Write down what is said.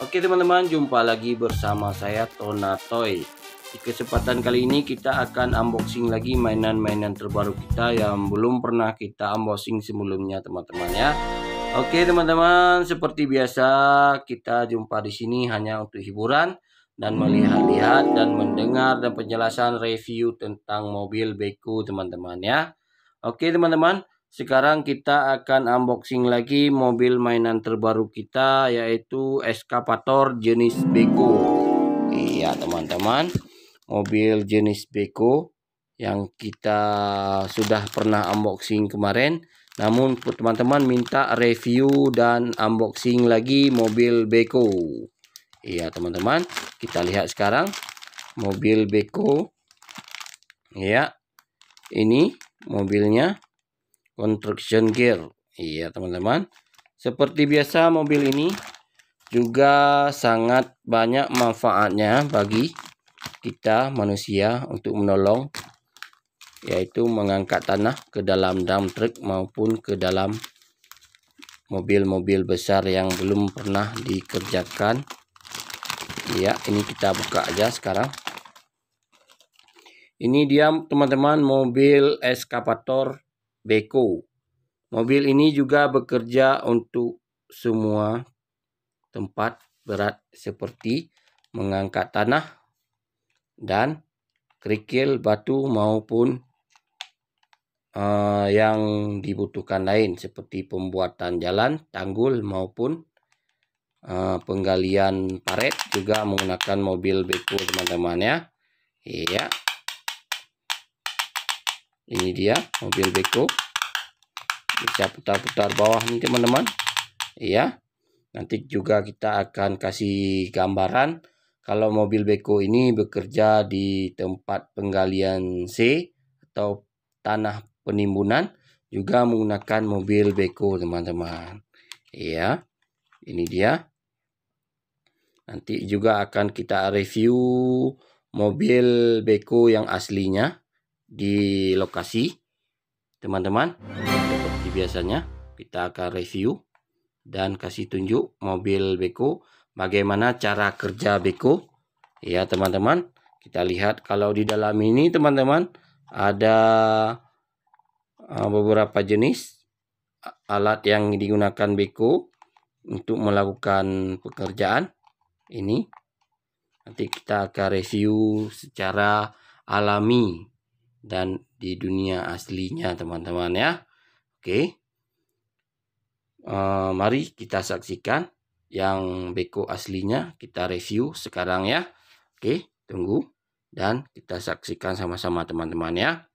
Oke teman-teman, jumpa lagi bersama saya Tona Toy. Di kesempatan kali ini kita akan unboxing lagi mainan-mainan terbaru kita yang belum pernah kita unboxing sebelumnya teman-teman ya. Oke teman-teman, seperti biasa kita jumpa di sini hanya untuk hiburan dan melihat-lihat dan mendengar dan penjelasan review tentang mobil Beko teman-teman ya. Oke teman-teman, sekarang kita akan unboxing lagi mobil mainan terbaru kita yaitu eskavator jenis Beko. Iya teman-teman, mobil jenis Beko yang kita sudah pernah unboxing kemarin. Namun teman-teman minta review dan unboxing lagi mobil Beko. Iya teman-teman, kita lihat sekarang mobil Beko. Iya, ini mobilnya construction gear iya teman-teman seperti biasa mobil ini juga sangat banyak manfaatnya bagi kita manusia untuk menolong yaitu mengangkat tanah ke dalam dump truck maupun ke dalam mobil-mobil besar yang belum pernah dikerjakan ya ini kita buka aja sekarang ini dia teman-teman mobil eskavator. Beko. Mobil ini juga bekerja untuk semua tempat berat seperti mengangkat tanah dan kerikil batu maupun uh, yang dibutuhkan lain seperti pembuatan jalan, tanggul maupun uh, penggalian paret juga menggunakan mobil beko teman-teman ya. Iya. Yeah ini dia mobil beko bisa putar-putar bawah nih teman-teman Iya. nanti juga kita akan kasih gambaran kalau mobil beko ini bekerja di tempat penggalian C atau tanah penimbunan juga menggunakan mobil beko teman-teman Iya. ini dia nanti juga akan kita review mobil beko yang aslinya di lokasi teman-teman seperti biasanya kita akan review dan kasih tunjuk mobil beko bagaimana cara kerja beko ya teman-teman kita lihat kalau di dalam ini teman-teman ada eh, beberapa jenis alat yang digunakan beko untuk melakukan pekerjaan ini nanti kita akan review secara alami dan di dunia aslinya teman-teman ya. Oke. Uh, mari kita saksikan yang beko aslinya kita review sekarang ya. Oke, tunggu dan kita saksikan sama-sama teman-teman ya.